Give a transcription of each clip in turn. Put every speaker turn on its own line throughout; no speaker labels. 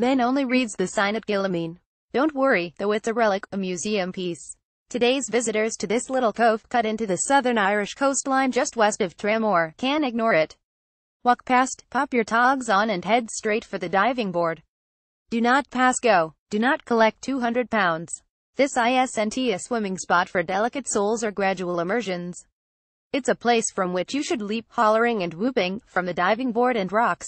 Men only reads the sign at Guillemine. Don't worry, though it's a relic, a museum piece. Today's visitors to this little cove cut into the southern Irish coastline just west of Tramore, can ignore it. Walk past, pop your togs on and head straight for the diving board. Do not pass go. Do not collect 200 pounds. This isn't a swimming spot for delicate souls or gradual immersions. It's a place from which you should leap hollering and whooping, from the diving board and rocks.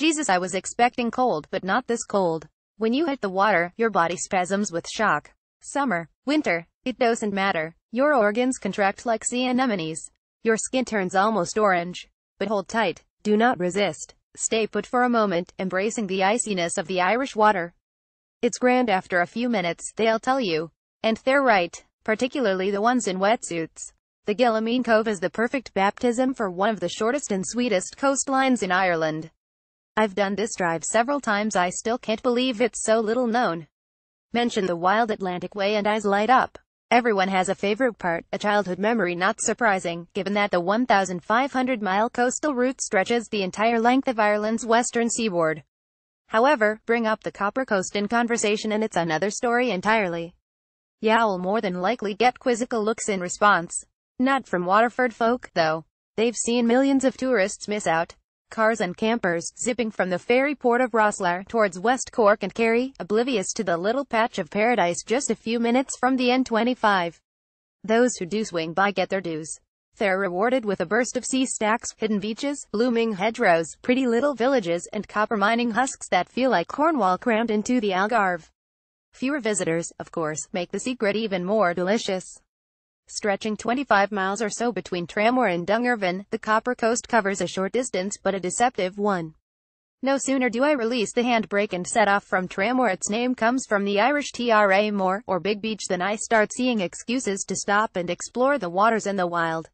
Jesus I was expecting cold but not this cold. When you hit the water, your body spasms with shock. Summer, winter, it doesn't matter. Your organs contract like sea anemones. Your skin turns almost orange. But hold tight, do not resist. Stay put for a moment, embracing the iciness of the Irish water. It's grand after a few minutes, they'll tell you. And they're right, particularly the ones in wetsuits. The Gillamine Cove is the perfect baptism for one of the shortest and sweetest coastlines in Ireland. I've done this drive several times I still can't believe it's so little known. Mention the wild Atlantic Way and eyes light up. Everyone has a favorite part, a childhood memory not surprising, given that the 1,500-mile coastal route stretches the entire length of Ireland's western seaboard. However, bring up the Copper Coast in conversation and it's another story entirely. you will more than likely get quizzical looks in response. Not from Waterford folk, though. They've seen millions of tourists miss out cars and campers, zipping from the ferry port of Rosslare towards West Cork and Kerry, oblivious to the little patch of paradise just a few minutes from the N25. Those who do swing by get their dues. They're rewarded with a burst of sea stacks, hidden beaches, blooming hedgerows, pretty little villages, and copper mining husks that feel like Cornwall crammed into the Algarve. Fewer visitors, of course, make the secret even more delicious stretching 25 miles or so between Tramore and Dungarvan, the Copper Coast covers a short distance but a deceptive one. No sooner do I release the handbrake and set off from Tramore its name comes from the Irish TRA Moor, or Big Beach than I start seeing excuses to stop and explore the waters and the wild.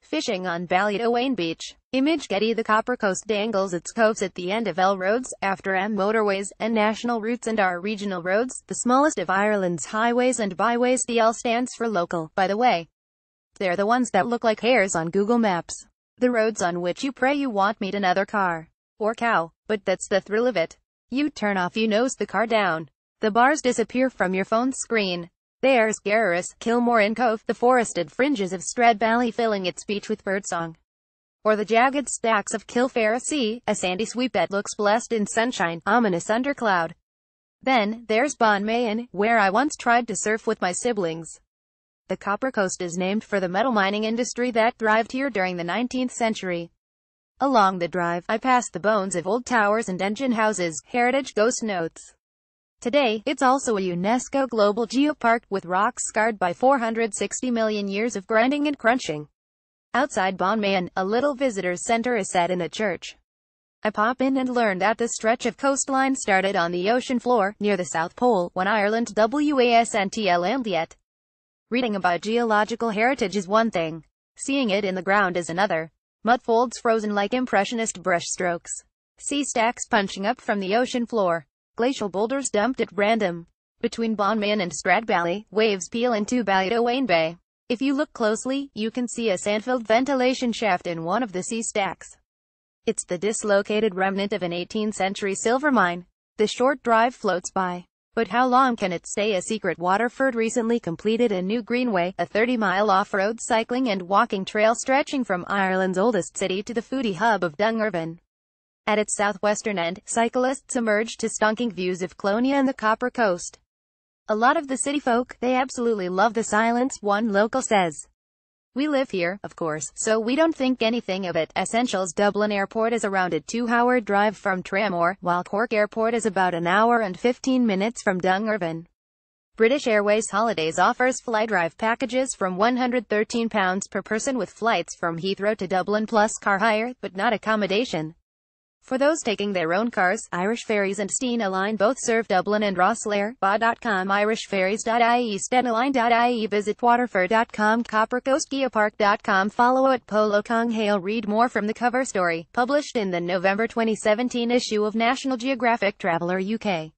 Fishing on Ballydoane Beach Image Getty The Copper Coast dangles its coves at the end of L roads, after M motorways, and national routes and R regional roads, the smallest of Ireland's highways and byways. The L stands for local, by the way. They're the ones that look like hairs on Google Maps. The roads on which you pray you won't meet another car. Or cow. But that's the thrill of it. You turn off you nose the car down. The bars disappear from your phone screen. There's Garrus, Kilmore and Cove, the forested fringes of Stradbally filling its beach with birdsong or the jagged stacks of Kilfair a sandy sweep that looks blessed in sunshine, ominous undercloud. Then, there's Bon Mayen, where I once tried to surf with my siblings. The Copper Coast is named for the metal mining industry that thrived here during the 19th century. Along the drive, I passed the bones of old towers and engine houses, heritage ghost notes. Today, it's also a UNESCO Global Geopark, with rocks scarred by 460 million years of grinding and crunching. Outside Bon Man, a little visitors center is set in a church. I pop in and learn that this stretch of coastline started on the ocean floor, near the South Pole, when Ireland WASNTL and yet. Reading about geological heritage is one thing. Seeing it in the ground is another. Mud folds frozen like impressionist brushstrokes. Sea stacks punching up from the ocean floor. Glacial boulders dumped at random. Between Bonman and Stradbally, waves peel into Ballydoane Bay. If you look closely, you can see a sand-filled ventilation shaft in one of the C-stacks. It's the dislocated remnant of an 18th-century silver mine. The short drive floats by. But how long can it stay a secret? Waterford recently completed a new greenway, a 30-mile off-road cycling and walking trail stretching from Ireland's oldest city to the foodie hub of Dungarvan. At its southwestern end, cyclists emerge to stunking views of Clonia and the Copper Coast. A lot of the city folk, they absolutely love the silence, one local says. We live here, of course, so we don't think anything of it. Essentials Dublin Airport is around a two-hour drive from Tramore, while Cork Airport is about an hour and 15 minutes from Dungarvan. British Airways Holidays offers fly-drive packages from £113 per person with flights from Heathrow to Dublin plus car hire, but not accommodation. For those taking their own cars, Irish Ferries and Steena Line both serve Dublin and Rosslare. Ba.com irishferries.ie stenaline.ie Visit waterford.com coppercoastgeopark.com Follow at Polo Kong Hale Read more from the cover story, published in the November 2017 issue of National Geographic Traveler UK.